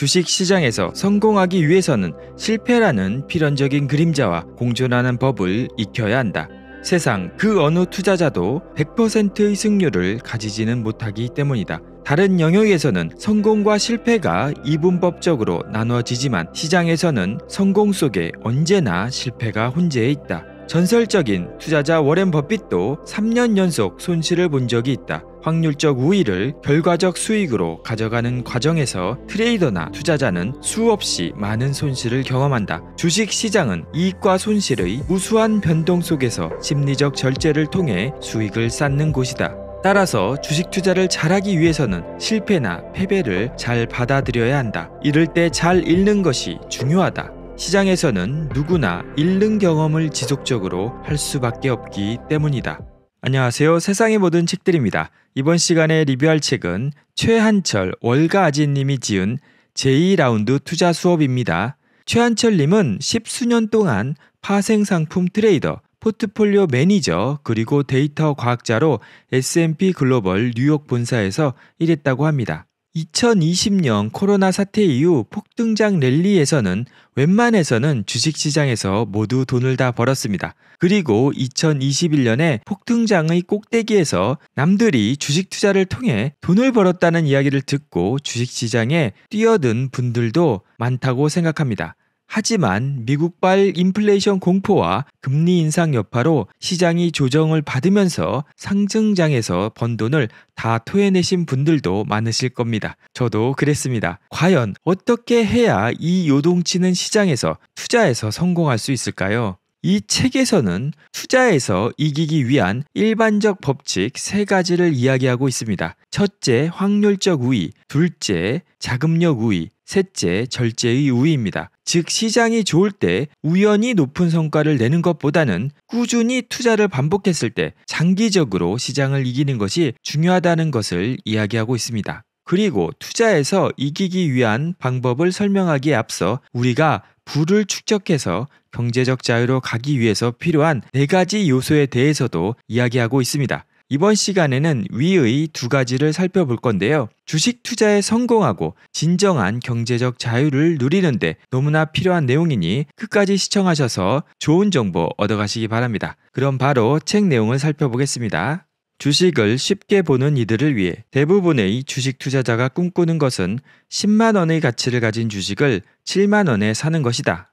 주식 시장에서 성공하기 위해서는 실패라는 필연적인 그림자와 공존하는 법을 익혀야 한다. 세상 그 어느 투자자도 100%의 승률을 가지지는 못하기 때문이다. 다른 영역에서는 성공과 실패가 이분법적으로 나누어지지만 시장에서는 성공 속에 언제나 실패가 혼재해 있다. 전설적인 투자자 워렌 버핏도 3년 연속 손실을 본 적이 있다. 확률적 우위를 결과적 수익으로 가져가는 과정에서 트레이더나 투자자는 수없이 많은 손실을 경험한다. 주식 시장은 이익과 손실의 무수한 변동 속에서 심리적 절제를 통해 수익을 쌓는 곳이다. 따라서 주식 투자를 잘하기 위해서는 실패나 패배를 잘 받아들여야 한다. 이럴 때 잘 읽는 것이 중요하다. 시장에서는 누구나 잃는 경험을 지속적으로 할 수밖에 없기 때문이다. 안녕하세요. 세상의 모든 책들입니다. 이번 시간에 리뷰할 책은 최한철 월가아지님이 지은 제2라운드 투자 수업입니다. 최한철님은 십수년 동안 파생상품 트레이더, 포트폴리오 매니저, 그리고 데이터 과학자로 S&P 글로벌 뉴욕 본사에서 일했다고 합니다. 2020년 코로나 사태 이후 폭등장 랠리에서는 웬만해서는 주식시장에서 모두 돈을 다 벌었습니다. 그리고 2021년에 폭등장의 꼭대기에서 남들이 주식 투자를 통해 돈을 벌었다는 이야기를 듣고 주식시장에 뛰어든 분들도 많다고 생각합니다. 하지만 미국발 인플레이션 공포와 금리 인상 여파로 시장이 조정을 받으면서 상증장에서번 돈을 다 토해내신 분들도 많으실 겁니다. 저도 그랬습니다. 과연 어떻게 해야 이 요동치는 시장에서 투자에서 성공할 수 있을까요? 이 책에서는 투자에서 이기기 위한 일반적 법칙 세 가지를 이야기하고 있습니다. 첫째, 확률적 우위, 둘째, 자금력 우위, 셋째, 절제의 우위입니다. 즉, 시장이 좋을 때 우연히 높은 성과를 내는 것보다는 꾸준히 투자를 반복했을 때 장기적으로 시장을 이기는 것이 중요하다는 것을 이야기하고 있습니다. 그리고 투자에서 이기기 위한 방법을 설명하기에 앞서 우리가 부를 축적해서 경제적 자유로 가기 위해서 필요한 네 가지 요소에 대해서도 이야기하고 있습니다. 이번 시간에는 위의 두 가지를 살펴볼 건데요. 주식 투자에 성공하고 진정한 경제적 자유를 누리는데 너무나 필요한 내용이니 끝까지 시청하셔서 좋은 정보 얻어가시기 바랍니다. 그럼 바로 책 내용을 살펴보겠습니다. 주식을 쉽게 보는 이들을 위해 대부분의 주식 투자자가 꿈꾸는 것은 10만 원의 가치를 가진 주식을 7만 원에 사는 것이다.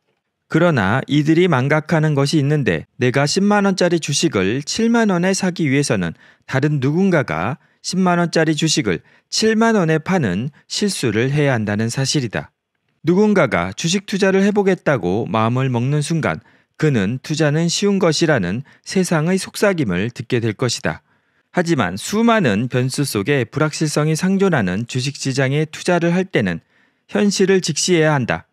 그러나 이들이 망각하는 것이 있는데 내가 10만 원짜리 주식을 7만 원에 사기 위해서는 다른 누군가가 10만 원짜리 주식을 7만 원에 파는 실수를 해야 한다는 사실이다. 누군가가 주식 투자를 해보겠다고 마음을 먹는 순간 그는 투자는 쉬운 것이라는 세상의 속삭임을 듣게 될 것이다. 하지만 수많은 변수 속에 불확실성이 상존하는 주식시장에 투자를 할 때는 현실을 직시해야 한다.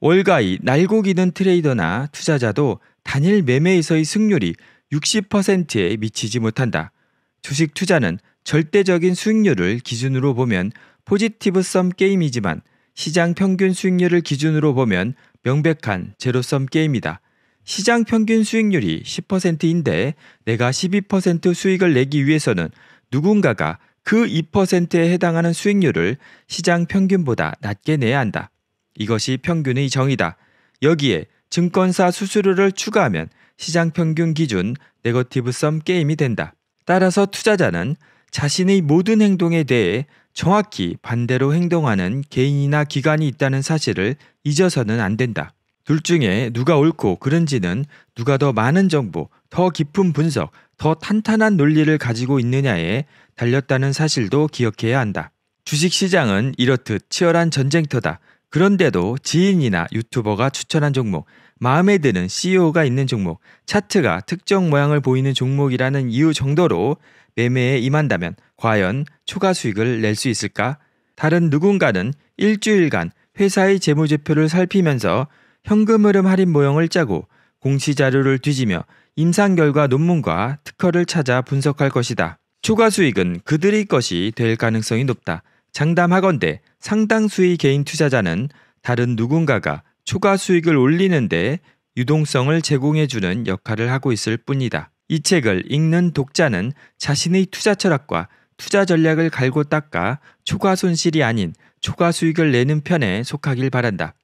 월가이 날고 기는 트레이더나 투자자도 단일 매매에서의 승률이 60%에 미치지 못한다. 주식 투자는 절대적인 수익률을 기준으로 보면 포지티브 썸 게임이지만 시장 평균 수익률을 기준으로 보면 명백한 제로썸 게임이다. 시장 평균 수익률이 10%인데 내가 12% 수익을 내기 위해서는 누군가가 그 2%에 해당하는 수익률을 시장 평균보다 낮게 내야 한다. 이것이 평균의 정의다. 여기에 증권사 수수료를 추가하면 시장 평균 기준 네거티브 썸 게임이 된다. 따라서 투자자는 자신의 모든 행동에 대해 정확히 반대로 행동하는 개인이나 기관이 있다는 사실을 잊어서는 안 된다. 둘 중에 누가 옳고 그른지는 누가 더 많은 정보, 더 깊은 분석, 더 탄탄한 논리를 가지고 있느냐에 달렸다는 사실도 기억해야 한다. 주식 시장은 이렇듯 치열한 전쟁터다. 그런데도 지인이나 유튜버가 추천한 종목, 마음에 드는 CEO가 있는 종목, 차트가 특정 모양을 보이는 종목이라는 이유 정도로 매매에 임한다면 과연 초과 수익을 낼 수 있을까? 다른 누군가는 일주일간 회사의 재무제표를 살피면서 현금 흐름 할인 모형을 짜고 공시 자료를 뒤지며 임상 결과 논문과 특허를 찾아 분석할 것이다. 초과 수익은 그들의 것이 될 가능성이 높다. 장담하건대 상당수의 개인 투자자는 다른 누군가가 초과 수익을 올리는데 유동성을 제공해주는 역할을 하고 있을 뿐이다. 이 책을 읽는 독자는 자신의 투자 철학과 투자 전략을 갈고 닦아 초과 손실이 아닌 초과 수익을 내는 편에 속하길 바란다.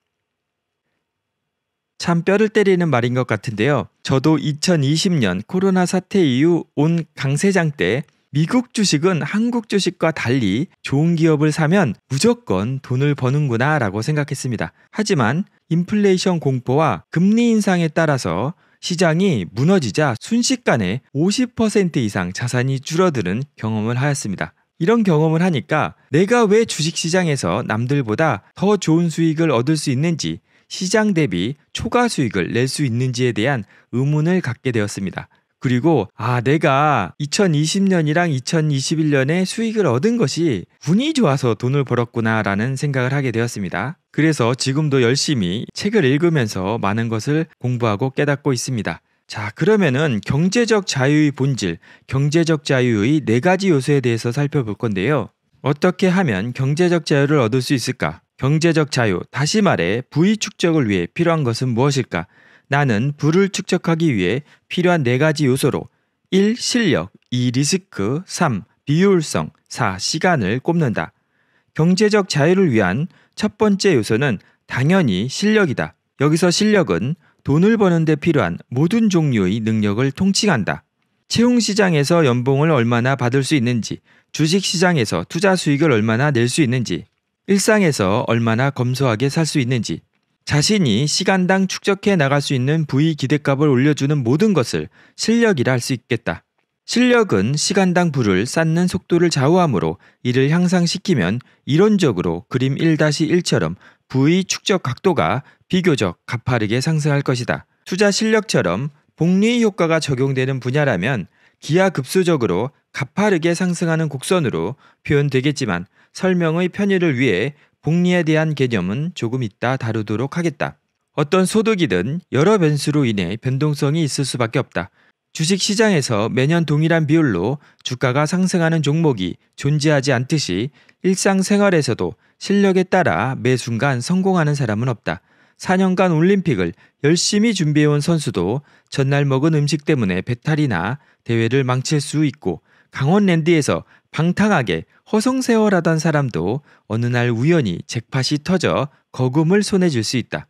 참 뼈를 때리는 말인 것 같은데요. 저도 2020년 코로나 사태 이후 온 강세장 때 미국 주식은 한국 주식과 달리 좋은 기업을 사면 무조건 돈을 버는구나 라고 생각했습니다. 하지만 인플레이션 공포와 금리 인상에 따라서 시장이 무너지자 순식간에 50% 이상 자산이 줄어드는 경험을 하였습니다. 이런 경험을 하니까 내가 왜 주식시장에서 남들보다 더 좋은 수익을 얻을 수 있는지 시장 대비 초과 수익을 낼 수 있는지에 대한 의문을 갖게 되었습니다. 그리고 아 내가 2020년이랑 2021년에 수익을 얻은 것이 운이 좋아서 돈을 벌었구나라는 생각을 하게 되었습니다. 그래서 지금도 열심히 책을 읽으면서 많은 것을 공부하고 깨닫고 있습니다. 자, 그러면은 경제적 자유의 본질, 경제적 자유의 네 가지 요소에 대해서 살펴볼 건데요. 어떻게 하면 경제적 자유를 얻을 수 있을까? 경제적 자유, 다시 말해 부의 축적을 위해 필요한 것은 무엇일까? 나는 부를 축적하기 위해 필요한 네 가지 요소로 1. 실력, 2. 리스크, 3. 비효율성, 4. 시간을 꼽는다. 경제적 자유를 위한 첫 번째 요소는 당연히 실력이다. 여기서 실력은 돈을 버는데 필요한 모든 종류의 능력을 통칭한다. 채용시장에서 연봉을 얼마나 받을 수 있는지, 주식시장에서 투자 수익을 얼마나 낼 수 있는지, 일상에서 얼마나 검소하게 살 수 있는지, 자신이 시간당 축적해 나갈 수 있는 부위 기대값을 올려주는 모든 것을 실력이라 할 수 있겠다. 실력은 시간당 부를 쌓는 속도를 좌우하므로 이를 향상시키면 이론적으로 그림 1-1처럼 부위 축적 각도가 비교적 가파르게 상승할 것이다. 투자 실력처럼 복리 효과가 적용되는 분야라면 기하급수적으로 가파르게 상승하는 곡선으로 표현되겠지만 설명의 편의를 위해 복리에 대한 개념은 조금 있다 다루도록 하겠다. 어떤 소득이든 여러 변수로 인해 변동성이 있을 수밖에 없다. 주식 시장에서 매년 동일한 비율로 주가가 상승하는 종목이 존재하지 않듯이 일상생활에서도 실력에 따라 매 순간 성공하는 사람은 없다. 4년간 올림픽을 열심히 준비해온 선수도 전날 먹은 음식 때문에 배탈이나 대회를 망칠 수 있고 강원랜드에서 방탕하게 허송세월하던 사람도 어느 날 우연히 잭팟이 터져 거금을 손에 줄 수 있다.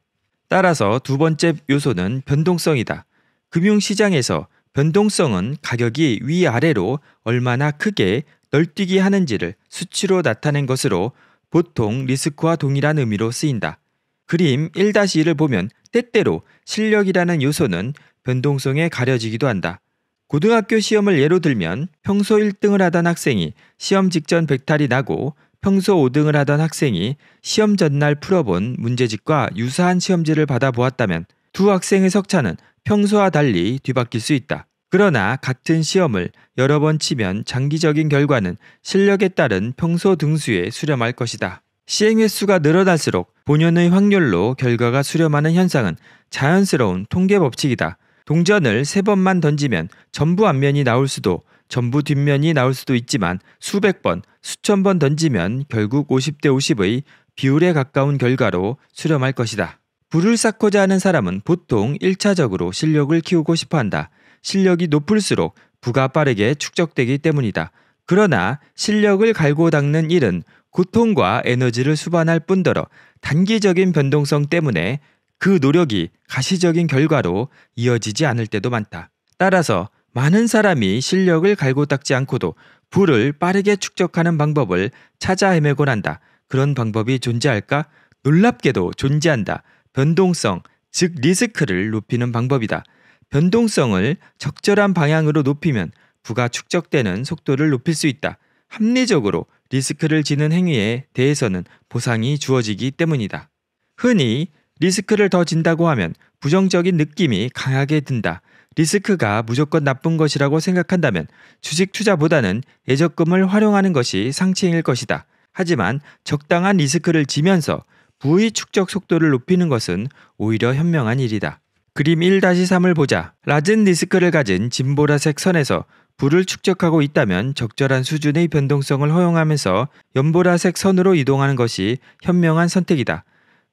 따라서 두 번째 요소는 변동성이다. 금융시장에서 변동성은 가격이 위아래로 얼마나 크게 널뛰기 하는지를 수치로 나타낸 것으로 보통 리스크와 동일한 의미로 쓰인다. 그림 1-1을 보면 때때로 실력이라는 요소는 변동성에 가려지기도 한다. 고등학교 시험을 예로 들면 평소 1등을 하던 학생이 시험 직전 백탈이 나고 평소 5등을 하던 학생이 시험 전날 풀어본 문제집과 유사한 시험지를 받아보았다면 두 학생의 석차는 평소와 달리 뒤바뀔 수 있다. 그러나 같은 시험을 여러 번 치면 장기적인 결과는 실력에 따른 평소 등수에 수렴할 것이다. 시행 횟수가 늘어날수록 본연의 확률로 결과가 수렴하는 현상은 자연스러운 통계 법칙이다. 동전을 세 번만 던지면 전부 앞면이 나올 수도 전부 뒷면이 나올 수도 있지만 수백 번, 수천 번 던지면 결국 50대 50의 비율에 가까운 결과로 수렴할 것이다. 불을 쌓고자 하는 사람은 보통 1차적으로 실력을 키우고 싶어 한다. 실력이 높을수록 부가 빠르게 축적되기 때문이다. 그러나 실력을 갈고 닦는 일은 고통과 에너지를 수반할 뿐더러 단기적인 변동성 때문에 그 노력이 가시적인 결과로 이어지지 않을 때도 많다. 따라서 많은 사람이 실력을 갈고 닦지 않고도 부를 빠르게 축적하는 방법을 찾아 헤매곤 한다. 그런 방법이 존재할까? 놀랍게도 존재한다. 변동성, 즉 리스크를 높이는 방법이다. 변동성을 적절한 방향으로 높이면 부가 축적되는 속도를 높일 수 있다. 합리적으로 리스크를 지는 행위에 대해서는 보상이 주어지기 때문이다. 흔히 리스크를 더 진다고 하면 부정적인 느낌이 강하게 든다. 리스크가 무조건 나쁜 것이라고 생각한다면 주식 투자보다는 예적금을 활용하는 것이 상책일 것이다. 하지만 적당한 리스크를 지면서 부의 축적 속도를 높이는 것은 오히려 현명한 일이다. 그림 1-3을 보자. 라은 리스크를 가진 진보라색 선에서 부를 축적하고 있다면 적절한 수준의 변동성을 허용하면서 연보라색 선으로 이동하는 것이 현명한 선택이다.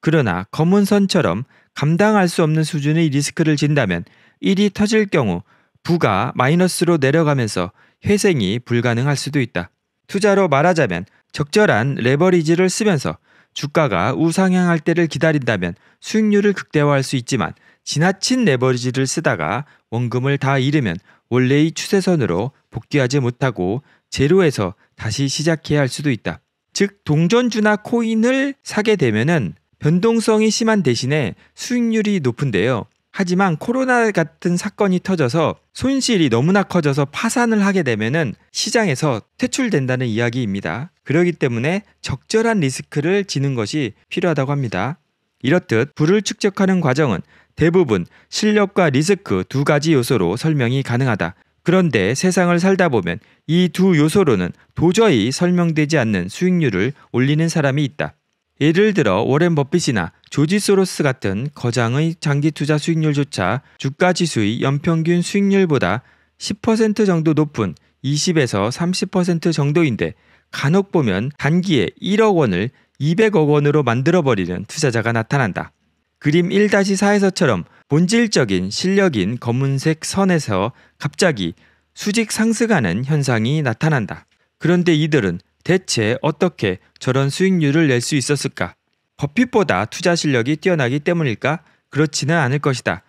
그러나 검은 선처럼 감당할 수 없는 수준의 리스크를 진다면 일이 터질 경우 부가 마이너스로 내려가면서 회생이 불가능할 수도 있다. 투자로 말하자면 적절한 레버리지를 쓰면서 주가가 우상향할 때를 기다린다면 수익률을 극대화할 수 있지만 지나친 레버리지를 쓰다가 원금을 다 잃으면 원래의 추세선으로 복귀하지 못하고 제로에서 다시 시작해야 할 수도 있다. 즉 동전주나 코인을 사게 되면은 변동성이 심한 대신에 수익률이 높은데요. 하지만 코로나 같은 사건이 터져서 손실이 너무나 커져서 파산을 하게 되면은 시장에서 퇴출된다는 이야기입니다. 그러기 때문에 적절한 리스크를 지는 것이 필요하다고 합니다. 이렇듯 불을 축적하는 과정은 대부분 실력과 리스크 두 가지 요소로 설명이 가능하다. 그런데 세상을 살다 보면 이 두 요소로는 도저히 설명되지 않는 수익률을 올리는 사람이 있다. 예를 들어 워렌 버핏이나 조지 소로스 같은 거장의 장기 투자 수익률조차 주가 지수의 연평균 수익률보다 10% 정도 높은 20에서 30% 정도인데 간혹 보면 단기에 1억 원을 200억 원으로 만들어버리는 투자자가 나타난다. 그림 1-4에서처럼 본질적인 실력인 검은색 선에서 갑자기 수직 상승하는 현상이 나타난다. 그런데 이들은 대체 어떻게 저런 수익률을 낼 수 있었을까? 버핏보다 투자 실력이 뛰어나기 때문일까? 그렇지는 않을 것이다.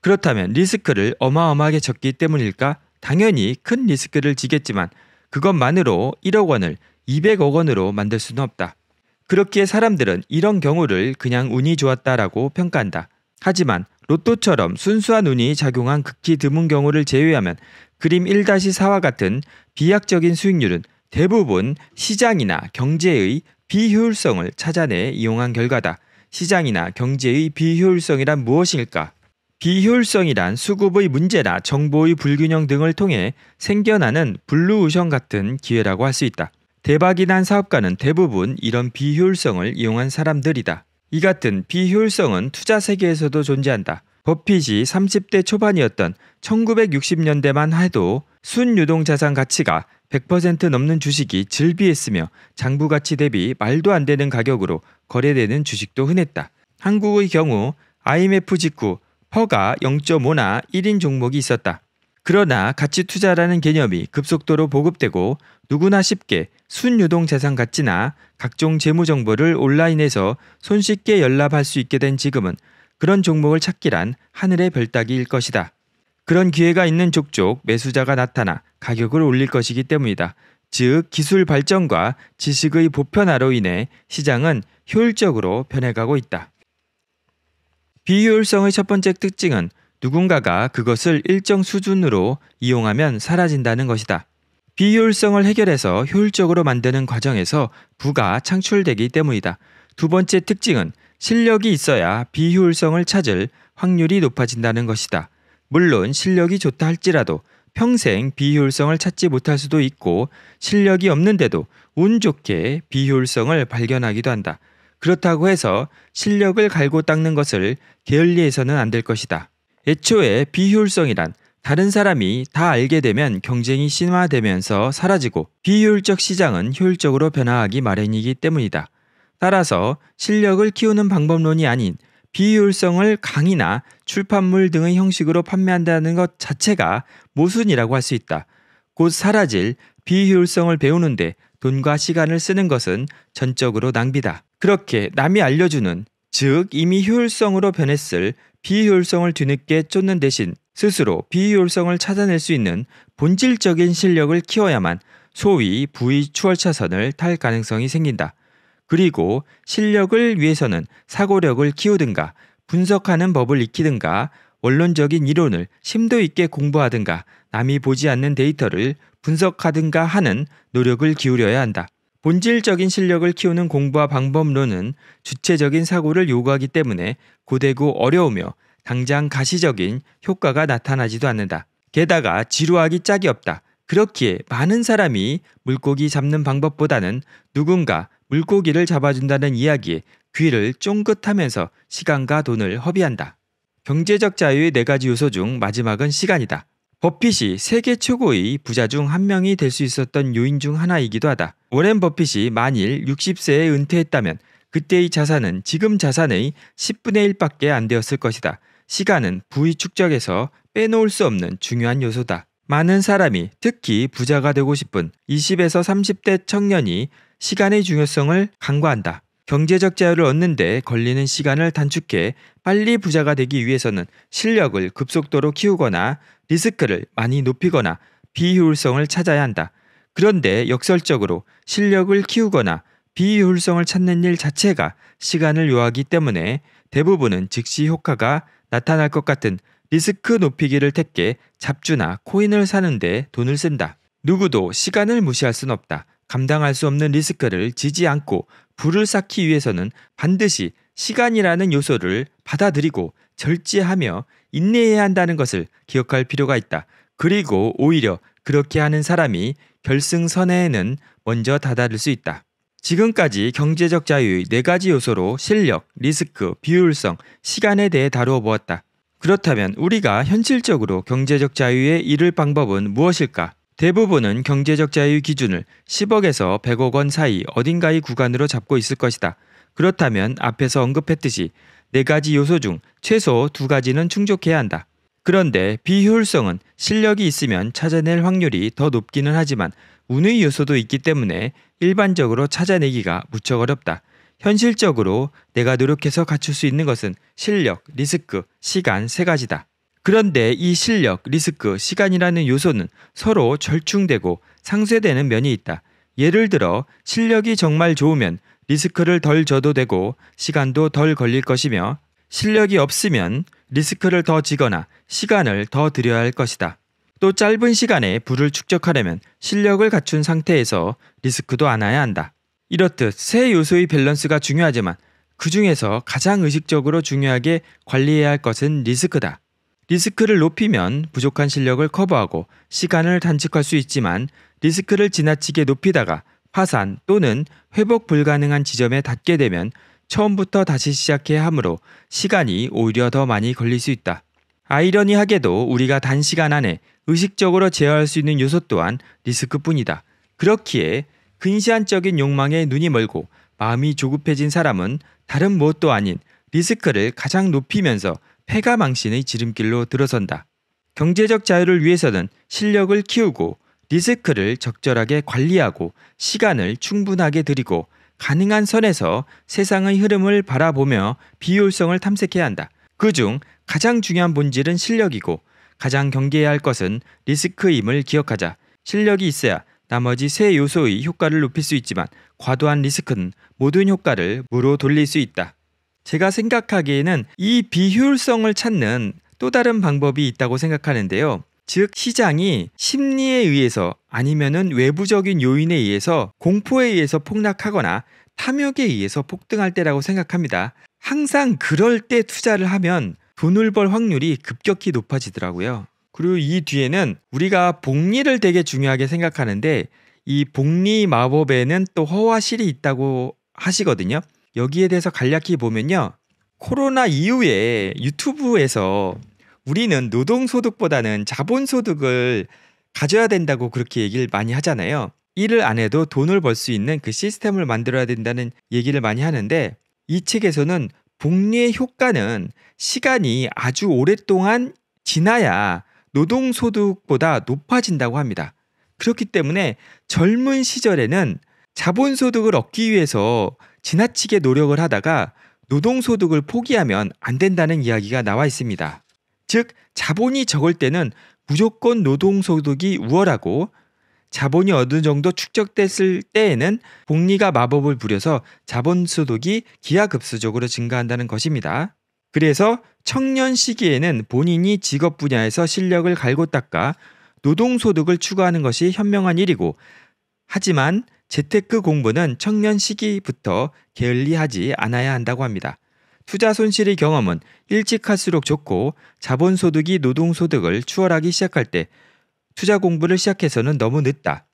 그렇다면 리스크를 어마어마하게 적기 때문일까? 당연히 큰 리스크를 지겠지만 그것만으로 1억 원을 200억 원으로 만들 수는 없다. 그렇기에 사람들은 이런 경우를 그냥 운이 좋았다라고 평가한다. 하지만 로또처럼 순수한 운이 작용한 극히 드문 경우를 제외하면 그림 1-4와 같은 비약적인 수익률은 대부분 시장이나 경제의 비효율성을 찾아내 이용한 결과다. 시장이나 경제의 비효율성이란 무엇일까? 비효율성이란 수급의 문제나 정보의 불균형 등을 통해 생겨나는 블루오션 같은 기회라고 할 수 있다. 대박이 난 사업가는 대부분 이런 비효율성을 이용한 사람들이다. 이 같은 비효율성은 투자 세계에서도 존재한다. 버핏이 30대 초반이었던 1960년대만 해도 순유동자산 가치가 100% 넘는 주식이 즐비했으며 장부 가치 대비 말도 안 되는 가격으로 거래되는 주식도 흔했다. 한국의 경우 IMF 직후 퍼가 0.5나 1인 종목이 있었다. 그러나 가치 투자라는 개념이 급속도로 보급되고 누구나 쉽게 순유동 재산 가치나 각종 재무 정보를 온라인에서 손쉽게 연락할수 있게 된 지금은 그런 종목을 찾기란 하늘의 별 따기일 것이다. 그런 기회가 있는 족족 매수자가 나타나 가격을 올릴 것이기 때문이다. 즉 기술 발전과 지식의 보편화로 인해 시장은 효율적으로 변해가고 있다. 비효율성의 첫 번째 특징은 누군가가 그것을 일정 수준으로 이용하면 사라진다는 것이다. 비효율성을 해결해서 효율적으로 만드는 과정에서 부가 창출되기 때문이다. 두 번째 특징은 실력이 있어야 비효율성을 찾을 확률이 높아진다는 것이다. 물론 실력이 좋다 할지라도 평생 비효율성을 찾지 못할 수도 있고 실력이 없는데도 운 좋게 비효율성을 발견하기도 한다. 그렇다고 해서 실력을 갈고 닦는 것을 게을리해서는 안 될 것이다. 애초에 비효율성이란 다른 사람이 다 알게 되면 경쟁이 심화되면서 사라지고 비효율적 시장은 효율적으로 변화하기 마련이기 때문이다. 따라서 실력을 키우는 방법론이 아닌 비효율성을 강의나 출판물 등의 형식으로 판매한다는 것 자체가 모순이라고 할 수 있다. 곧 사라질 비효율성을 배우는데 돈과 시간을 쓰는 것은 전적으로 낭비다. 그렇게 남이 알려주는, 즉 이미 효율성으로 변했을 비효율성을 뒤늦게 쫓는 대신 스스로 비효율성을 찾아낼 수 있는 본질적인 실력을 키워야만 소위 부위 추월차선을 탈 가능성이 생긴다. 그리고 실력을 위해서는 사고력을 키우든가 분석하는 법을 익히든가 원론적인 이론을 심도 있게 공부하든가 남이 보지 않는 데이터를 분석하든가 하는 노력을 기울여야 한다. 본질적인 실력을 키우는 공부와 방법론은 주체적인 사고를 요구하기 때문에 고되고 어려우며 당장 가시적인 효과가 나타나지도 않는다. 게다가 지루하기 짝이 없다. 그렇기에 많은 사람이 물고기 잡는 방법보다는 누군가 물고기를 잡아준다는 이야기에 귀를 쫑긋하면서 시간과 돈을 허비한다. 경제적 자유의 네 가지 요소 중 마지막은 시간이다. 버핏이 세계 최고의 부자 중 한 명이 될 수 있었던 요인 중 하나이기도 하다. 워렌 버핏이 만일 60세에 은퇴했다면 그때의 자산은 지금 자산의 10분의 1밖에 안 되었을 것이다. 시간은 부의 축적에서 빼놓을 수 없는 중요한 요소다. 많은 사람이 특히 부자가 되고 싶은 20에서 30대 청년이 시간의 중요성을 강과한다 경제적 자유를 얻는데 걸리는 시간을 단축해 빨리 부자가 되기 위해서는 실력을 급속도로 키우거나 리스크를 많이 높이거나 비효율성을 찾아야 한다. 그런데 역설적으로 실력을 키우거나 비효율성을 찾는 일 자체가 시간을 요하기 때문에 대부분은 즉시 효과가 나타날 것 같은 리스크 높이기를 택해 잡주나 코인을 사는데 돈을 쓴다. 누구도 시간을 무시할 순 없다. 감당할 수 없는 리스크를 지지 않고 불을 쌓기 위해서는 반드시 시간이라는 요소를 받아들이고 절제하며 인내해야 한다는 것을 기억할 필요가 있다. 그리고 오히려 그렇게 하는 사람이 결승선에는 먼저 다다를 수 있다. 지금까지 경제적 자유의 네 가지 요소로 실력, 리스크, 비효율성, 시간에 대해 다루어 보았다. 그렇다면 우리가 현실적으로 경제적 자유에 이를 방법은 무엇일까? 대부분은 경제적 자유 기준을 10억에서 100억 원 사이 어딘가의 구간으로 잡고 있을 것이다. 그렇다면 앞에서 언급했듯이 네 가지 요소 중 최소 두 가지는 충족해야 한다. 그런데 비효율성은 실력이 있으면 찾아낼 확률이 더 높기는 하지만 운의 요소도 있기 때문에 일반적으로 찾아내기가 무척 어렵다. 현실적으로 내가 노력해서 갖출 수 있는 것은 실력, 리스크, 시간 세 가지다. 그런데 이 실력, 리스크, 시간이라는 요소는 서로 절충되고 상쇄되는 면이 있다. 예를 들어 실력이 정말 좋으면 리스크를 덜 져도 되고 시간도 덜 걸릴 것이며 실력이 없으면 리스크를 더 지거나 시간을 더 들여야 할 것이다. 또 짧은 시간에 부를 축적하려면 실력을 갖춘 상태에서 리스크도 안아야 한다. 이렇듯 세 요소의 밸런스가 중요하지만 그 중에서 가장 의식적으로 중요하게 관리해야 할 것은 리스크다. 리스크를 높이면 부족한 실력을 커버하고 시간을 단축할 수 있지만 리스크를 지나치게 높이다가 파산 또는 회복 불가능한 지점에 닿게 되면 처음부터 다시 시작해야 하므로 시간이 오히려 더 많이 걸릴 수 있다. 아이러니하게도 우리가 단시간 안에 의식적으로 제어할 수 있는 요소 또한 리스크뿐이다. 그렇기에 근시안적인 욕망에 눈이 멀고 마음이 조급해진 사람은 다른 무엇도 아닌 리스크를 가장 높이면서 해가 망신의 지름길로 들어선다. 경제적 자유를 위해서는 실력을 키우고 리스크를 적절하게 관리하고 시간을 충분하게 들이고 가능한 선에서 세상의 흐름을 바라보며 비효율성을 탐색해야 한다. 그 중 가장 중요한 본질은 실력이고 가장 경계해야 할 것은 리스크임을 기억하자. 실력이 있어야 나머지 세 요소의 효과를 높일 수 있지만 과도한 리스크는 모든 효과를 무로 돌릴 수 있다. 제가 생각하기에는 이 비효율성을 찾는 또 다른 방법이 있다고 생각하는데요. 즉 시장이 심리에 의해서 아니면은 외부적인 요인에 의해서 공포에 의해서 폭락하거나 탐욕에 의해서 폭등할 때라고 생각합니다. 항상 그럴 때 투자를 하면 돈을 벌 확률이 급격히 높아지더라고요. 그리고 이 뒤에는 우리가 복리를 되게 중요하게 생각하는데 이 복리 마법에는 또 허와실이 있다고 하시거든요. 여기에 대해서 간략히 보면요. 코로나 이후에 유튜브에서 우리는 노동소득보다는 자본소득을 가져야 된다고 그렇게 얘기를 많이 하잖아요. 일을 안 해도 돈을 벌 수 있는 그 시스템을 만들어야 된다는 얘기를 많이 하는데 이 책에서는 복리의 효과는 시간이 아주 오랫동안 지나야 노동소득보다 높아진다고 합니다. 그렇기 때문에 젊은 시절에는 자본소득을 얻기 위해서 지나치게 노력을 하다가 노동소득을 포기하면 안 된다는 이야기가 나와 있습니다. 즉, 자본이 적을 때는 무조건 노동소득이 우월하고 자본이 어느 정도 축적됐을 때에는 복리가 마법을 부려서 자본소득이 기하급수적으로 증가한다는 것입니다. 그래서 청년 시기에는 본인이 직업 분야에서 실력을 갈고 닦아 노동소득을 추구하는 것이 현명한 일이고, 하지만 재테크 공부는 청년 시기부터 게을리하지 않아야 한다고 합니다. 투자 손실의 경험은 일찍 할수록 좋고 자본 소득이 노동 소득을 추월하기 시작할 때 투자 공부를 시작해서는 너무 늦다.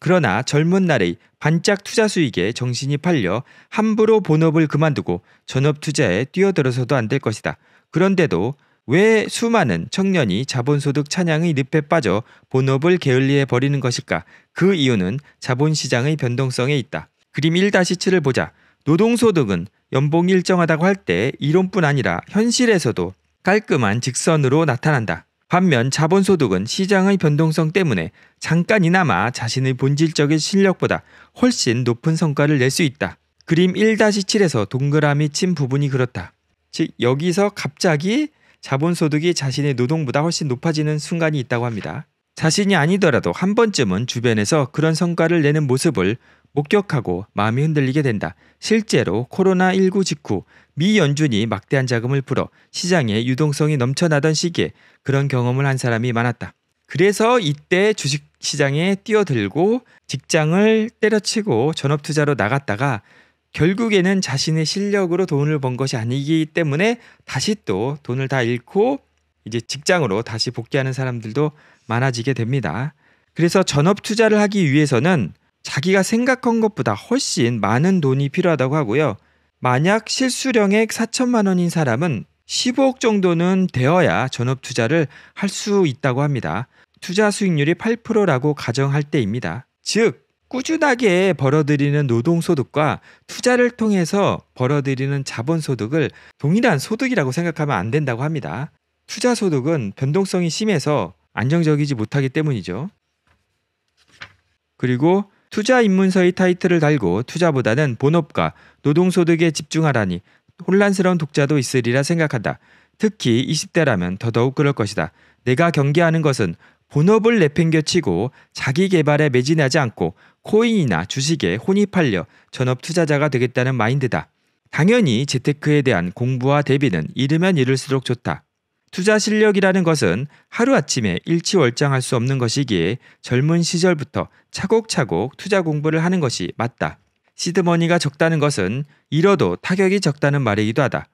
그러나 젊은 날의 반짝 투자 수익에 정신이 팔려 함부로 본업을 그만두고 전업 투자에 뛰어들어서도 안 될 것이다. 그런데도 왜 수많은 청년이 자본소득 찬양의 늪에 빠져 본업을 게을리해 버리는 것일까? 그 이유는 자본시장의 변동성에 있다. 그림 1-7을 보자. 노동소득은 연봉이 일정하다고 할 때 이론뿐 아니라 현실에서도 깔끔한 직선으로 나타난다. 반면 자본소득은 시장의 변동성 때문에 잠깐이나마 자신의 본질적인 실력보다 훨씬 높은 성과를 낼 수 있다. 그림 1-7에서 동그라미 친 부분이 그렇다. 즉, 여기서 갑자기 자본소득이 자신의 노동보다 훨씬 높아지는 순간이 있다고 합니다. 자신이 아니더라도 한 번쯤은 주변에서 그런 성과를 내는 모습을 목격하고 마음이 흔들리게 된다. 실제로 코로나19 직후 미 연준이 막대한 자금을 풀어 시장에 유동성이 넘쳐나던 시기에 그런 경험을 한 사람이 많았다. 그래서 이때 주식 시장에 뛰어들고 직장을 때려치고 전업 투자로 나갔다가 결국에는 자신의 실력으로 돈을 번 것이 아니기 때문에 다시 또 돈을 다 잃고 이제 직장으로 다시 복귀하는 사람들도 많아지게 됩니다. 그래서 전업 투자를 하기 위해서는 자기가 생각한 것보다 훨씬 많은 돈이 필요하다고 하고요. 만약 실수령액 4천만 원인 사람은 15억 정도는 되어야 전업 투자를 할 수 있다고 합니다. 투자 수익률이 8%라고 가정할 때입니다. 즉, 꾸준하게 벌어들이는 노동소득과 투자를 통해서 벌어들이는 자본소득을 동일한 소득이라고 생각하면 안 된다고 합니다. 투자소득은 변동성이 심해서 안정적이지 못하기 때문이죠. 그리고 투자 입문서의 타이틀을 달고 투자보다는 본업과 노동소득에 집중하라니 혼란스러운 독자도 있으리라 생각한다. 특히 20대라면 더더욱 그럴 것이다. 내가 경계하는 것은 본업을 내팽겨치고 자기 개발에 매진하지 않고 코인이나 주식에 혼입 팔려 전업 투자자가 되겠다는 마인드다. 당연히 재테크에 대한 공부와 대비는 이르면 이를수록 좋다. 투자 실력이라는 것은 하루아침에 일치월장할 수 없는 것이기에 젊은 시절부터 차곡차곡 투자 공부를 하는 것이 맞다. 시드머니가 적다는 것은 잃어도 타격이 적다는 말이기도 하다.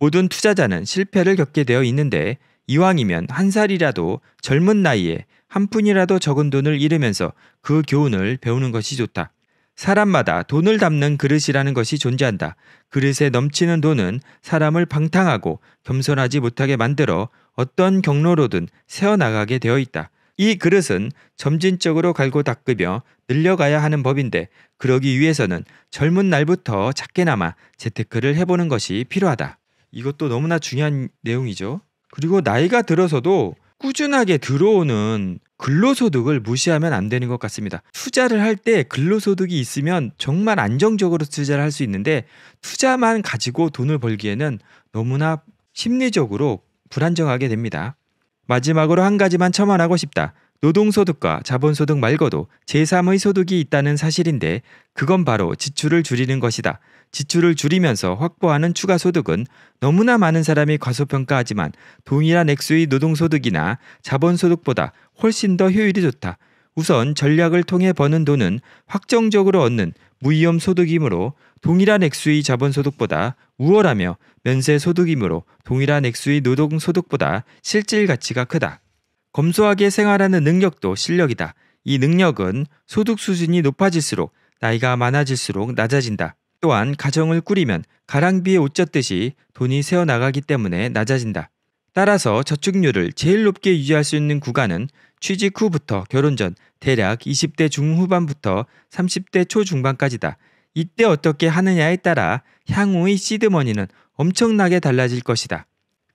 모든 투자자는 실패를 겪게 되어 있는데 이왕이면 한 살이라도 젊은 나이에 한 푼이라도 적은 돈을 잃으면서 그 교훈을 배우는 것이 좋다. 사람마다 돈을 담는 그릇이라는 것이 존재한다. 그릇에 넘치는 돈은 사람을 방탕하고 겸손하지 못하게 만들어 어떤 경로로든 세어나가게 되어 있다. 이 그릇은 점진적으로 갈고 닦으며 늘려가야 하는 법인데 그러기 위해서는 젊은 날부터 작게나마 재테크를 해보는 것이 필요하다. 이것도 너무나 중요한 내용이죠. 그리고 나이가 들어서도 꾸준하게 들어오는 근로소득을 무시하면 안 되는 것 같습니다. 투자를 할 때 근로소득이 있으면 정말 안정적으로 투자를 할 수 있는데 투자만 가지고 돈을 벌기에는 너무나 심리적으로 불안정하게 됩니다. 마지막으로 한 가지만 첨언하고 싶다. 노동소득과 자본소득 말고도 제3의 소득이 있다는 사실인데 그건 바로 지출을 줄이는 것이다. 지출을 줄이면서 확보하는 추가 소득은 너무나 많은 사람이 과소평가하지만 동일한 액수의 노동소득이나 자본소득보다 훨씬 더 효율이 좋다. 우선 전략을 통해 버는 돈은 확정적으로 얻는 무위험 소득이므로 동일한 액수의 자본소득보다 우월하며 면세 소득이므로 동일한 액수의 노동소득보다 실질 가치가 크다. 검소하게 생활하는 능력도 실력이다. 이 능력은 소득 수준이 높아질수록 나이가 많아질수록 낮아진다. 또한 가정을 꾸리면 가랑비에 옷 젖듯이 돈이 새어나가기 때문에 낮아진다. 따라서 저축률을 제일 높게 유지할 수 있는 구간은 취직 후부터 결혼 전 대략 20대 중후반부터 30대 초중반까지다. 이때 어떻게 하느냐에 따라 향후의 시드머니는 엄청나게 달라질 것이다.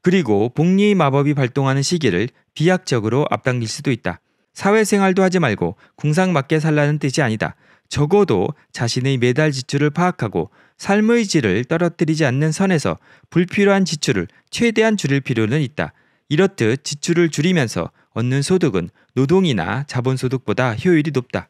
그리고 복리의 마법이 발동하는 시기를 비약적으로 앞당길 수도 있다. 사회생활도 하지 말고 궁상맞게 살라는 뜻이 아니다. 적어도 자신의 매달 지출을 파악하고 삶의 질을 떨어뜨리지 않는 선에서 불필요한 지출을 최대한 줄일 필요는 있다. 이렇듯 지출을 줄이면서 얻는 소득은 노동이나 자본소득보다 효율이 높다.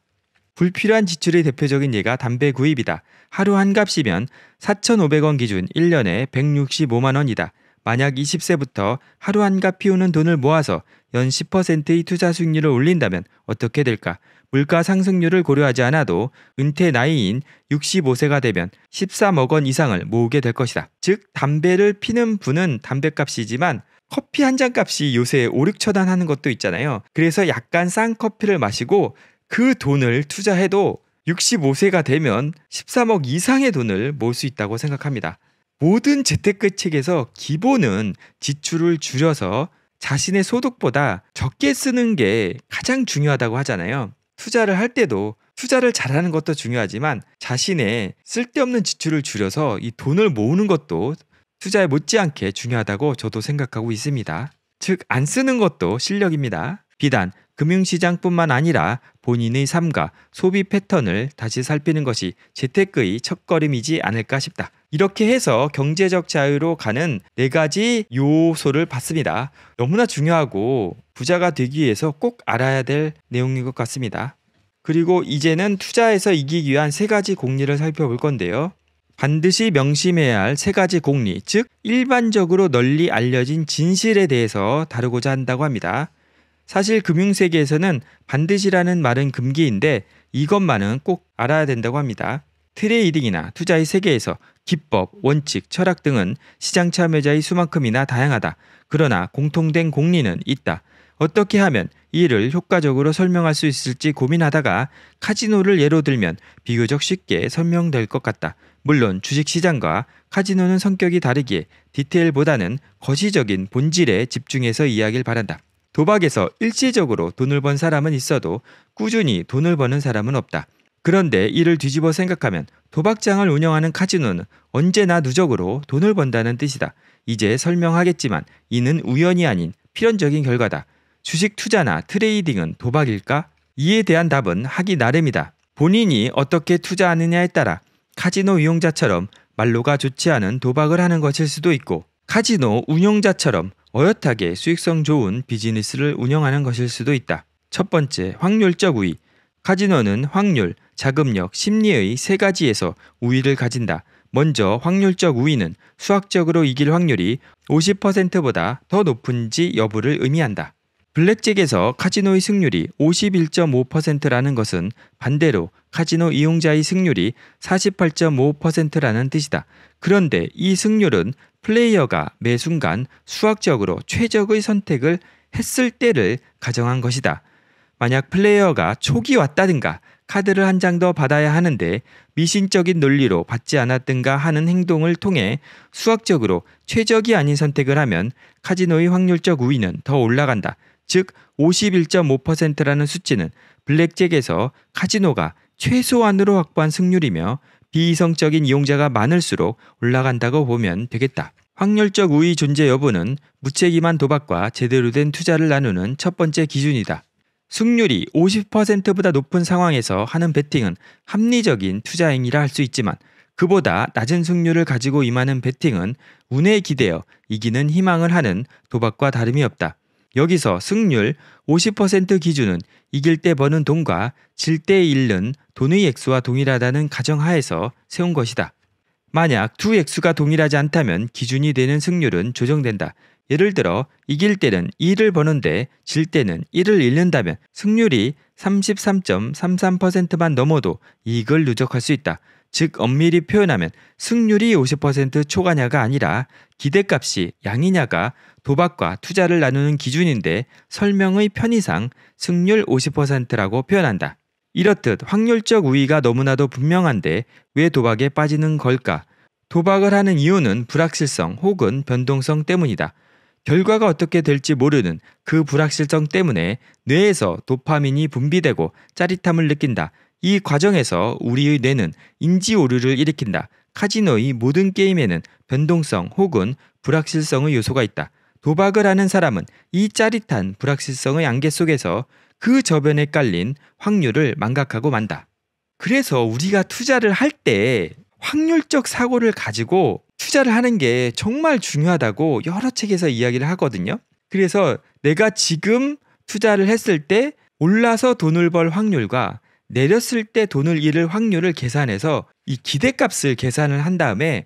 불필요한 지출의 대표적인 예가 담배 구입이다. 하루 한 값이면 4,500원 기준 1년에 165만 원이다. 만약 20세부터 하루 한 값 피우는 돈을 모아서 연 10%의 투자 수익률을 올린다면 어떻게 될까? 물가 상승률을 고려하지 않아도 은퇴 나이인 65세가 되면 13억 원 이상을 모으게 될 것이다. 즉 담배를 피는 분은 담배값이지만 커피 한 잔 값이 요새 5, 6천 원 하는 것도 있잖아요. 그래서 약간 싼 커피를 마시고 그 돈을 투자해도 65세가 되면 13억 이상의 돈을 모을 수 있다고 생각합니다. 모든 재테크책에서 기본은 지출을 줄여서 자신의 소득보다 적게 쓰는 게 가장 중요하다고 하잖아요. 투자를 할 때도 투자를 잘하는 것도 중요하지만 자신의 쓸데없는 지출을 줄여서 이 돈을 모으는 것도 투자에 못지않게 중요하다고 저도 생각하고 있습니다. 즉, 안 쓰는 것도 실력입니다. 비단 금융시장뿐만 아니라 본인의 삶과 소비 패턴을 다시 살피는 것이 재테크의 첫걸음이지 않을까 싶다. 이렇게 해서 경제적 자유로 가는 네 가지 요소를 봤습니다. 너무나 중요하고 부자가 되기 위해서 꼭 알아야 될 내용인 것 같습니다. 그리고 이제는 투자에서 이기기 위한 세 가지 공리를 살펴볼 건데요. 반드시 명심해야 할 세 가지 공리, 즉 일반적으로 널리 알려진 진실에 대해서 다루고자 한다고 합니다. 사실 금융 세계에서는 반드시라는 말은 금기인데 이것만은 꼭 알아야 된다고 합니다. 트레이딩이나 투자의 세계에서 기법, 원칙, 철학 등은 시장 참여자의 수만큼이나 다양하다. 그러나 공통된 공리는 있다. 어떻게 하면 이를 효과적으로 설명할 수 있을지 고민하다가 카지노를 예로 들면 비교적 쉽게 설명될 것 같다. 물론 주식시장과 카지노는 성격이 다르기에 디테일보다는 거시적인 본질에 집중해서 이야기를 바란다. 도박에서 일시적으로 돈을 번 사람은 있어도 꾸준히 돈을 버는 사람은 없다. 그런데 이를 뒤집어 생각하면 도박장을 운영하는 카지노는 언제나 누적으로 돈을 번다는 뜻이다. 이제 설명하겠지만 이는 우연이 아닌 필연적인 결과다. 주식 투자나 트레이딩은 도박일까? 이에 대한 답은 하기 나름이다. 본인이 어떻게 투자하느냐에 따라 카지노 이용자처럼 말로가 좋지 않은 도박을 하는 것일 수도 있고 카지노 운영자처럼 어엿하게 수익성 좋은 비즈니스를 운영하는 것일 수도 있다. 첫 번째, 확률적 우위. 카지노는 확률, 자금력, 심리의 세 가지에서 우위를 가진다. 먼저 확률적 우위는 수학적으로 이길 확률이 50%보다 더 높은지 여부를 의미한다. 블랙잭에서 카지노의 승률이 51.5%라는 것은 반대로 카지노 이용자의 승률이 48.5%라는 뜻이다. 그런데 이 승률은 플레이어가 매 순간 수학적으로 최적의 선택을 했을 때를 가정한 것이다. 만약 플레이어가 촉이 왔다든가 카드를 한 장 더 받아야 하는데 미신적인 논리로 받지 않았든가 하는 행동을 통해 수학적으로 최적이 아닌 선택을 하면 카지노의 확률적 우위는 더 올라간다. 즉 51.5%라는 수치는 블랙잭에서 카지노가 최소한으로 확보한 승률이며 비이성적인 이용자가 많을수록 올라간다고 보면 되겠다. 확률적 우위 존재 여부는 무책임한 도박과 제대로 된 투자를 나누는 첫 번째 기준이다. 승률이 50%보다 높은 상황에서 하는 베팅은 합리적인 투자 행위라 할 수 있지만 그보다 낮은 승률을 가지고 임하는 베팅은 운에 기대어 이기는 희망을 하는 도박과 다름이 없다. 여기서 승률 50% 기준은 이길 때 버는 돈과 질 때 잃는 돈의 액수와 동일하다는 가정하에서 세운 것이다. 만약 두 액수가 동일하지 않다면 기준이 되는 승률은 조정된다. 예를 들어 이길 때는 2를 버는데 질 때는 1을 잃는다면 승률이 33.33%만 넘어도 이익을 누적할 수 있다. 즉 엄밀히 표현하면 승률이 50% 초과냐가 아니라 기대값이 양이냐가 도박과 투자를 나누는 기준인데 설명의 편의상 승률 50%라고 표현한다. 이렇듯 확률적 우위가 너무나도 분명한데 왜 도박에 빠지는 걸까? 도박을 하는 이유는 불확실성 혹은 변동성 때문이다. 결과가 어떻게 될지 모르는 그 불확실성 때문에 뇌에서 도파민이 분비되고 짜릿함을 느낀다. 이 과정에서 우리의 뇌는 인지 오류를 일으킨다. 카지노의 모든 게임에는 변동성 혹은 불확실성의 요소가 있다. 도박을 하는 사람은 이 짜릿한 불확실성의 안개 속에서 그 저변에 깔린 확률을 망각하고 만다. 그래서 우리가 투자를 할 때 확률적 사고를 가지고 투자를 하는 게 정말 중요하다고 여러 책에서 이야기를 하거든요. 그래서 내가 지금 투자를 했을 때 올라서 돈을 벌 확률과 내렸을 때 돈을 잃을 확률을 계산해서 이 기대값을 계산을 한 다음에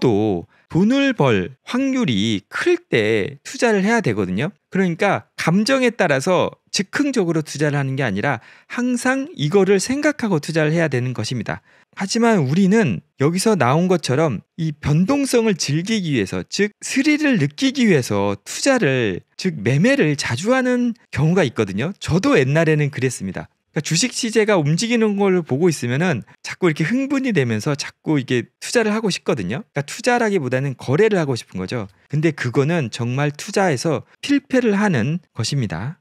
적어도 돈을 벌 확률이 클 때 투자를 해야 되거든요. 그러니까 감정에 따라서 즉흥적으로 투자를 하는 게 아니라 항상 이거를 생각하고 투자를 해야 되는 것입니다. 하지만 우리는 여기서 나온 것처럼 이 변동성을 즐기기 위해서, 즉, 스릴을 느끼기 위해서 투자를, 즉, 매매를 자주 하는 경우가 있거든요. 저도 옛날에는 그랬습니다. 그러니까 주식 시제가 움직이는 걸 보고 있으면은 자꾸 이렇게 흥분이 되면서 자꾸 이게 투자를 하고 싶거든요. 그러니까 투자라기보다는 거래를 하고 싶은 거죠. 근데 그거는 정말 투자에서 필패를 하는 것입니다.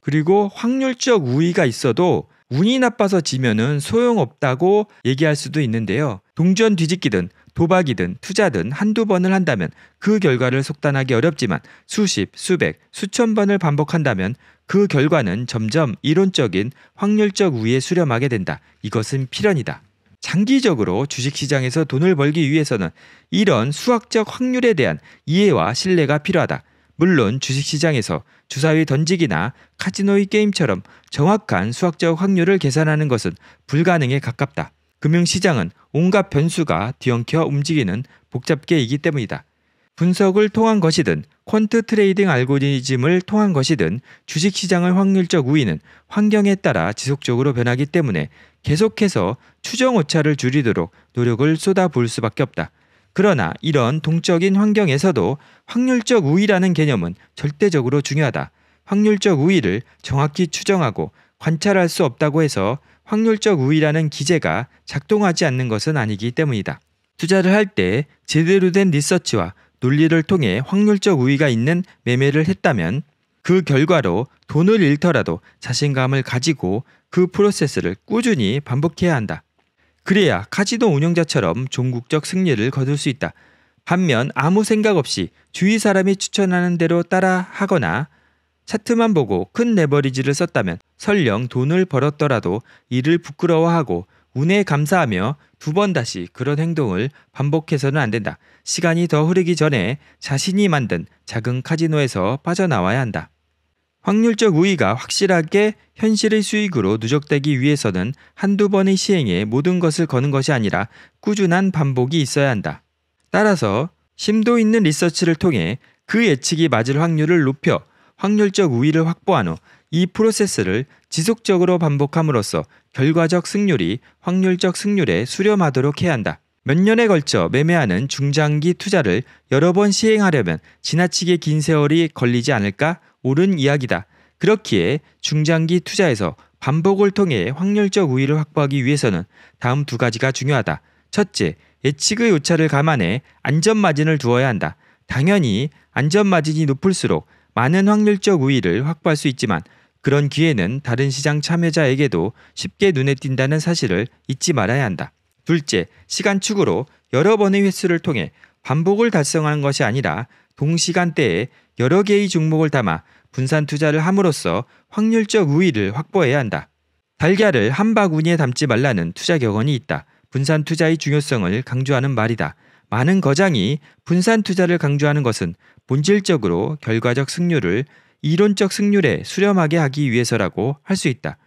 그리고 확률적 우위가 있어도 운이 나빠서 지면은 소용없다고 얘기할 수도 있는데요. 동전 뒤집기든 도박이든 투자든 한두 번을 한다면 그 결과를 속단하기 어렵지만 수십, 수백, 수천 번을 반복한다면 그 결과는 점점 이론적인 확률적 우위에 수렴하게 된다. 이것은 필연이다. 장기적으로 주식시장에서 돈을 벌기 위해서는 이런 수학적 확률에 대한 이해와 신뢰가 필요하다. 물론 주식시장에서 주사위 던지기나 카지노의 게임처럼 정확한 수학적 확률을 계산하는 것은 불가능에 가깝다. 금융시장은 온갖 변수가 뒤엉켜 움직이는 복잡계이기 때문이다. 분석을 통한 것이든 퀀트 트레이딩 알고리즘을 통한 것이든 주식시장의 확률적 우위는 환경에 따라 지속적으로 변하기 때문에 계속해서 추정 오차를 줄이도록 노력을 쏟아부을 수밖에 없다. 그러나 이런 동적인 환경에서도 확률적 우위라는 개념은 절대적으로 중요하다. 확률적 우위를 정확히 추정하고 관찰할 수 없다고 해서 확률적 우위라는 기재가 작동하지 않는 것은 아니기 때문이다. 투자를 할 때 제대로 된 리서치와 논리를 통해 확률적 우위가 있는 매매를 했다면 그 결과로 돈을 잃더라도 자신감을 가지고 그 프로세스를 꾸준히 반복해야 한다. 그래야 카지노 운영자처럼 종국적 승리를 거둘 수 있다. 반면 아무 생각 없이 주위 사람이 추천하는 대로 따라 하거나 차트만 보고 큰 레버리지를 썼다면 설령 돈을 벌었더라도 이를 부끄러워하고 운에 감사하며 두 번 다시 그런 행동을 반복해서는 안 된다. 시간이 더 흐르기 전에 자신이 만든 작은 카지노에서 빠져나와야 한다. 확률적 우위가 확실하게 현실의 수익으로 누적되기 위해서는 한두 번의 시행에 모든 것을 거는 것이 아니라 꾸준한 반복이 있어야 한다. 따라서 심도 있는 리서치를 통해 그 예측이 맞을 확률을 높여 확률적 우위를 확보한 후 이 프로세스를 지속적으로 반복함으로써 결과적 승률이 확률적 승률에 수렴하도록 해야 한다. 몇 년에 걸쳐 매매하는 중장기 투자를 여러 번 시행하려면 지나치게 긴 세월이 걸리지 않을까 옳은 이야기다. 그렇기에 중장기 투자에서 반복을 통해 확률적 우위를 확보하기 위해서는 다음 두 가지가 중요하다. 첫째, 예측의 요차를 감안해 안전 마진을 두어야 한다. 당연히 안전 마진이 높을수록 많은 확률적 우위를 확보할 수 있지만 그런 기회는 다른 시장 참여자에게도 쉽게 눈에 띈다는 사실을 잊지 말아야 한다. 둘째, 시간축으로 여러 번의 횟수를 통해 반복을 달성하는 것이 아니라 동시간대에 여러 개의 종목을 담아 분산 투자를 함으로써 확률적 우위를 확보해야 한다. 달걀을 한 바구니에 담지 말라는 투자 격언이 있다. 분산 투자의 중요성을 강조하는 말이다. 많은 거장이 분산 투자를 강조하는 것은 본질적으로 결과적 승률을 이론적 승률에 수렴하게 하기 위해서라고 할 수 있다.